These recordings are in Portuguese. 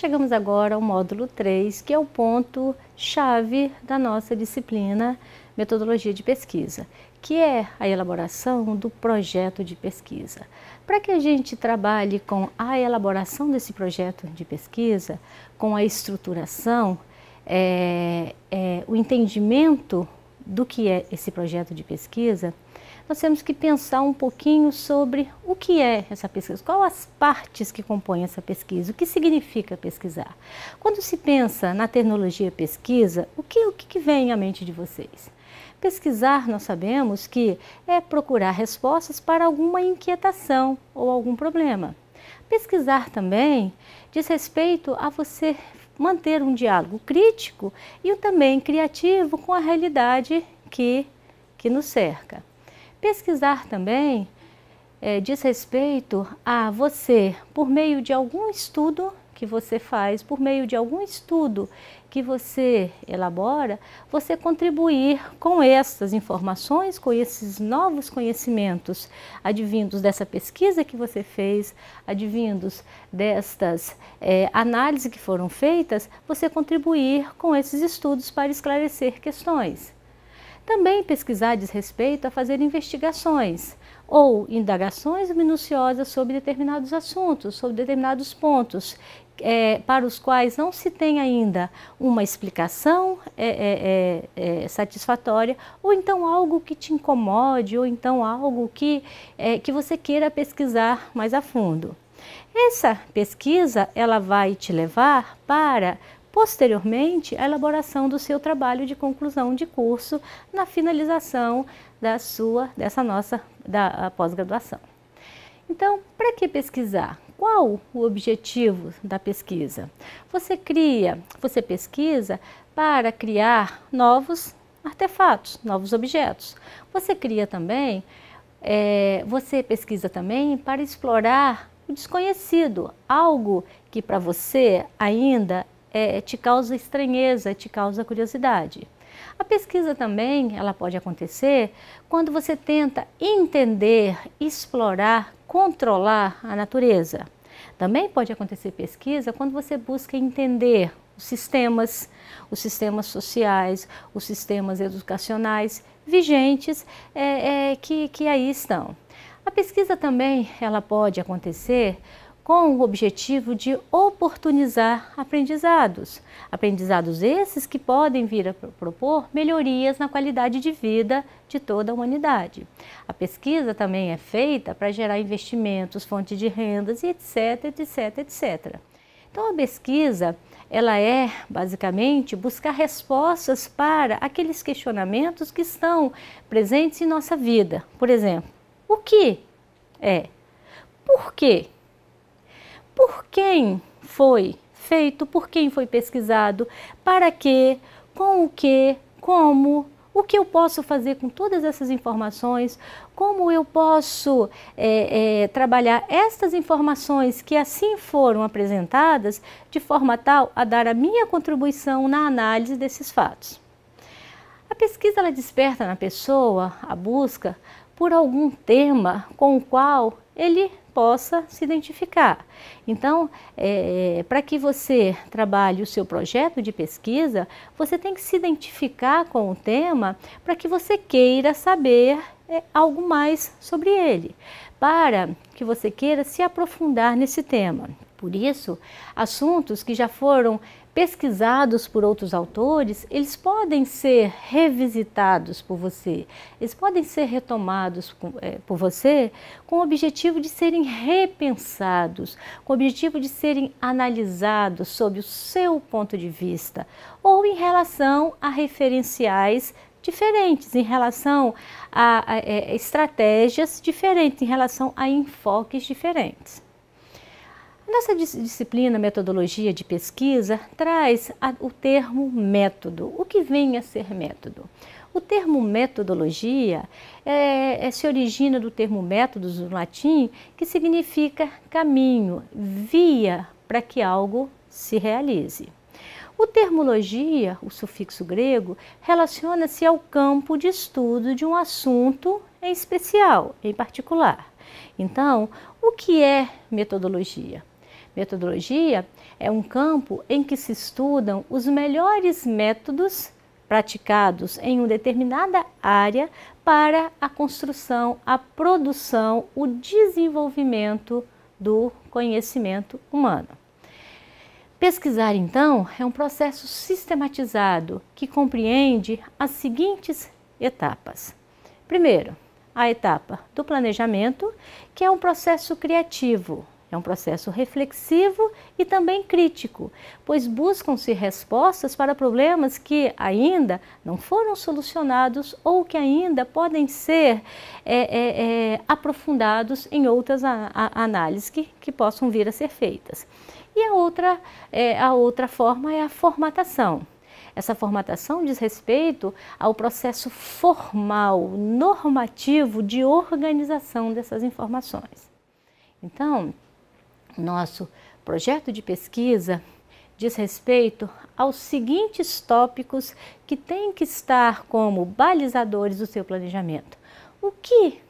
Chegamos agora ao módulo 3, que é o ponto chave da nossa disciplina Metodologia de Pesquisa, que é a elaboração do projeto de pesquisa. Para que a gente trabalhe com a elaboração desse projeto de pesquisa, com a estruturação, é, é, o entendimento do que é esse projeto de pesquisa, nós temos que pensar um pouquinho sobre o que é essa pesquisa, quais as partes que compõem essa pesquisa, o que significa pesquisar. Quando se pensa na terminologia pesquisa, o que, o que vem à mente de vocês? Pesquisar, nós sabemos que é procurar respostas para alguma inquietação ou algum problema. Pesquisar também diz respeito a você manter um diálogo crítico e também criativo com a realidade que, que nos cerca. Pesquisar também é, diz respeito a você, por meio de algum estudo que você faz, por meio de algum estudo que você elabora, você contribuir com essas informações, com esses novos conhecimentos advindos dessa pesquisa que você fez, advindos destas é, análises que foram feitas, você contribuir com esses estudos para esclarecer questões. Também pesquisar diz respeito a fazer investigações ou indagações minuciosas sobre determinados assuntos, sobre determinados pontos, é, para os quais não se tem ainda uma explicação é, é, é, é satisfatória, ou então algo que te incomode, ou então algo que, é, que você queira pesquisar mais a fundo. Essa pesquisa ela vai te levar para posteriormente a elaboração do seu trabalho de conclusão de curso na finalização da sua dessa nossa da pós-graduação. Então, para que pesquisar? Qual o objetivo da pesquisa? Você cria, você pesquisa para criar novos artefatos, novos objetos. Você cria também, é, você pesquisa também para explorar o desconhecido, algo que para você ainda é, te causa estranheza, te causa curiosidade. A pesquisa também ela pode acontecer quando você tenta entender, explorar, controlar a natureza. Também pode acontecer pesquisa quando você busca entender os sistemas, os sistemas sociais, os sistemas educacionais vigentes é, é, que, que aí estão. A pesquisa também ela pode acontecer com o objetivo de oportunizar aprendizados. Aprendizados esses que podem vir a propor melhorias na qualidade de vida de toda a humanidade. A pesquisa também é feita para gerar investimentos, fontes de rendas e etc, etc, etc. Então a pesquisa, ela é basicamente buscar respostas para aqueles questionamentos que estão presentes em nossa vida. Por exemplo, o que é? Por quê? por quem foi feito, por quem foi pesquisado, para quê? com o que, como, o que eu posso fazer com todas essas informações, como eu posso é, é, trabalhar estas informações que assim foram apresentadas de forma tal a dar a minha contribuição na análise desses fatos. A pesquisa ela desperta na pessoa a busca por algum tema com o qual ele possa se identificar. Então, é, é, para que você trabalhe o seu projeto de pesquisa, você tem que se identificar com o tema para que você queira saber é, algo mais sobre ele, para que você queira se aprofundar nesse tema. Por isso, assuntos que já foram pesquisados por outros autores, eles podem ser revisitados por você, eles podem ser retomados eh, por você com o objetivo de serem repensados, com o objetivo de serem analisados sob o seu ponto de vista ou em relação a referenciais diferentes em relação a, a, a, eh, estratégias diferentes, em relação a enfoques diferentes. Nossa disciplina metodologia de pesquisa traz o termo método. O que vem a ser método? O termo metodologia é, é, se origina do termo métodos no latim, que significa caminho, via para que algo se realize. O termologia, o sufixo grego, relaciona-se ao campo de estudo de um assunto em especial, em particular. Então, o que é metodologia? Metodologia é um campo em que se estudam os melhores métodos praticados em uma determinada área para a construção, a produção, o desenvolvimento do conhecimento humano. Pesquisar, então, é um processo sistematizado que compreende as seguintes etapas. Primeiro, a etapa do planejamento, que é um processo criativo é um processo reflexivo e também crítico, pois buscam-se respostas para problemas que ainda não foram solucionados ou que ainda podem ser é, é, é, aprofundados em outras a, a, análises que, que possam vir a ser feitas. E a outra, é, a outra forma é a formatação. Essa formatação diz respeito ao processo formal, normativo de organização dessas informações. Então, nosso projeto de pesquisa diz respeito aos seguintes tópicos que têm que estar como balizadores do seu planejamento. O que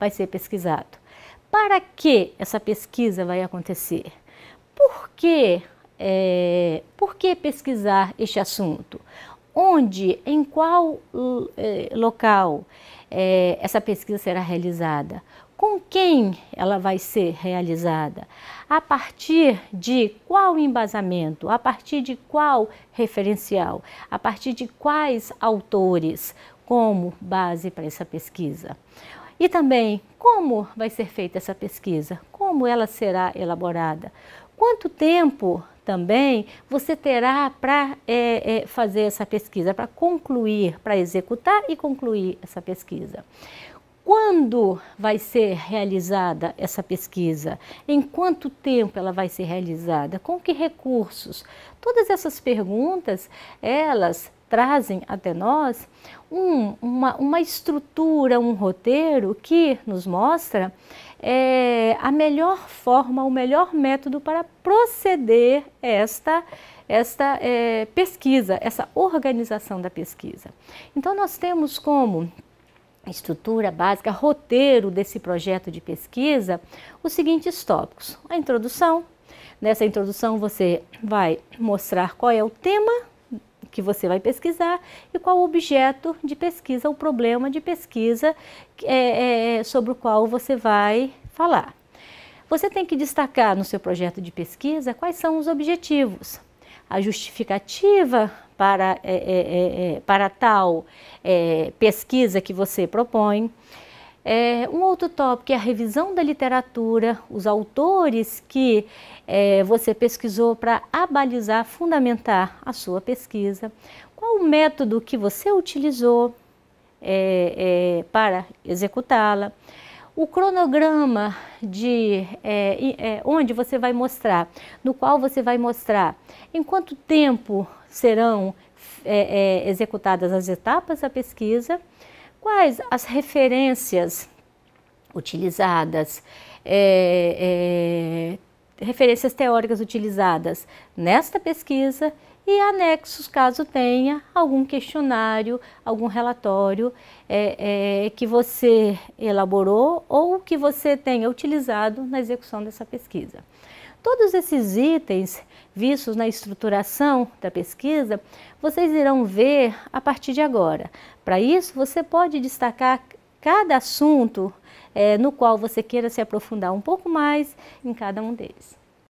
vai ser pesquisado? Para que essa pesquisa vai acontecer? Por que, é, por que pesquisar este assunto? Onde, em qual é, local é, essa pesquisa será realizada? com quem ela vai ser realizada, a partir de qual embasamento, a partir de qual referencial, a partir de quais autores como base para essa pesquisa. E também como vai ser feita essa pesquisa, como ela será elaborada, quanto tempo também você terá para é, é, fazer essa pesquisa, para concluir, para executar e concluir essa pesquisa quando vai ser realizada essa pesquisa? Em quanto tempo ela vai ser realizada? Com que recursos? Todas essas perguntas, elas trazem até nós um, uma, uma, estrutura, um roteiro que nos mostra é, a melhor forma, o melhor método para proceder esta, esta é, pesquisa, essa organização da pesquisa. Então, nós temos como estrutura básica, roteiro desse projeto de pesquisa, os seguintes tópicos: a introdução. Nessa introdução, você vai mostrar qual é o tema que você vai pesquisar e qual o objeto de pesquisa, o problema de pesquisa é, é, é, sobre o qual você vai falar. Você tem que destacar no seu projeto de pesquisa quais são os objetivos, a justificativa para, é, é, é, é para tal é, pesquisa que você propõe. um outro tópico é a revisão da literatura, os autores que você pesquisou para abalizar, fundamentar a sua pesquisa. Qual o método que você utilizou para executá-la? O cronograma de é, é, onde você vai mostrar, no qual você vai mostrar em quanto tempo serão é, é executadas as etapas da pesquisa, quais as referências utilizadas, é, é, referências teóricas utilizadas nesta pesquisa e anexos, caso tenha, algum questionário, algum relatório é, é, que você elaborou ou que você tenha utilizado na execução dessa pesquisa. Todos esses itens vistos na estruturação da pesquisa, vocês irão ver a partir de agora. Para isso, você pode destacar cada assunto é, no qual você queira se aprofundar um pouco mais em cada um deles.